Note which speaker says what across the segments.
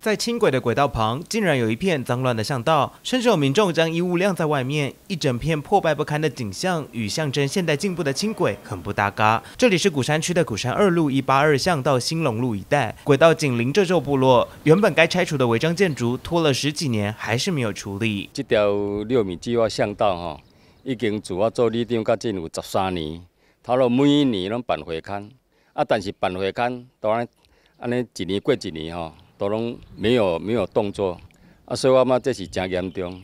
Speaker 1: 在轻轨的轨道旁，竟然有一片脏乱的巷道，甚至有民众将衣物晾在外面。一整片破败不堪的景象，与象征现代进步的轻轨很不搭嘎。这里是鼓山区的鼓山二路一八二巷到兴隆路一带，轨道紧邻这座部落，原本该拆除的违章建筑拖了十几年，还是没
Speaker 2: 有处理。这条六米计划巷道哈，已经要做立长到进入十三年，他若每一年拢办会刊，啊，但是办会刊，当然安尼一年过一年哈。都拢没有没有动作，啊，所以我嘛，这是真严重，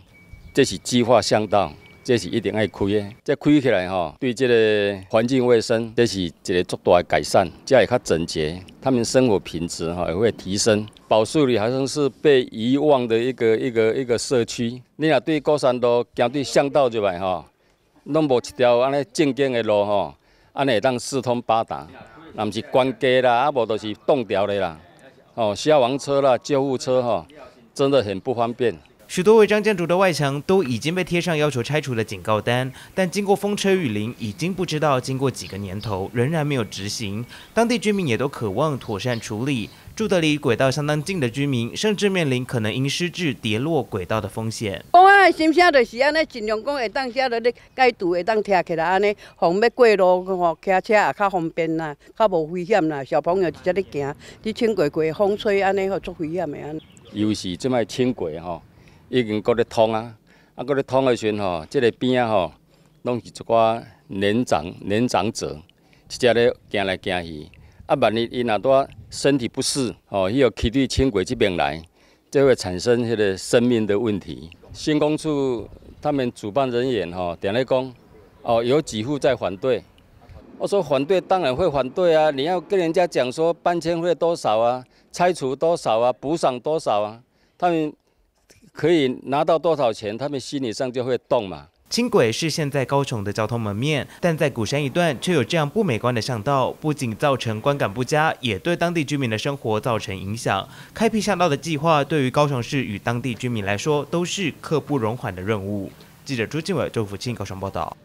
Speaker 2: 这是计划巷道，这是一定要开的。这开起来哈，对这个环境卫生，这是一个足大的改善，这会较整洁。他们生活品质哈也会提升。宝树里好像是被遗忘的一个一个一个社区。你若对高山路行对巷道入来哈，拢无一条安尼正经的路哈，安尼会当四通八达，那毋是关街啦，啊无就是冻条的啦。哦，消防车啦，救护车哈，真的很不方便。许多
Speaker 1: 违章建筑的外墙都已经被贴上要求拆除的警告单，但经过风车雨淋，已经不知道经过几个年头，仍然没有执行。当地居民也都渴望妥善处理。住得离轨道相当近的居民，甚至面临可能因失智跌落轨道的风险。
Speaker 3: 我心就是安尼，尽量讲会当落咧，会当拆起来，安尼，要过路吼，骑车也较方便啦，较无危险啦。小朋友直接咧行，轻轨风吹安尼吼，足危险的
Speaker 2: 安。轻轨吼。已经搁咧通啊，啊搁咧通的时阵吼，即个边啊吼，拢是一寡年长年长者，一只咧行来行去，啊万一伊若多身体不适，吼，伊要骑对轻轨即边来，就会产生迄个生命的问题。新公处他们主办人员吼，电咧讲，哦有几户在反对，我说反对当然会反对啊，你要跟人家讲说搬迁费多少啊，拆除多少啊，补偿多少啊，他们。可以拿到多少钱，他们心理上就会动嘛。
Speaker 1: 轻轨是现在高雄的交通门面，但在鼓山一段却有这样不美观的巷道，不仅造成观感不佳，也对当地居民的生活造成影响。开辟巷道的计划对于高雄市与当地居民来说都是刻不容缓的任务。记者朱敬伟、周福清高雄报道。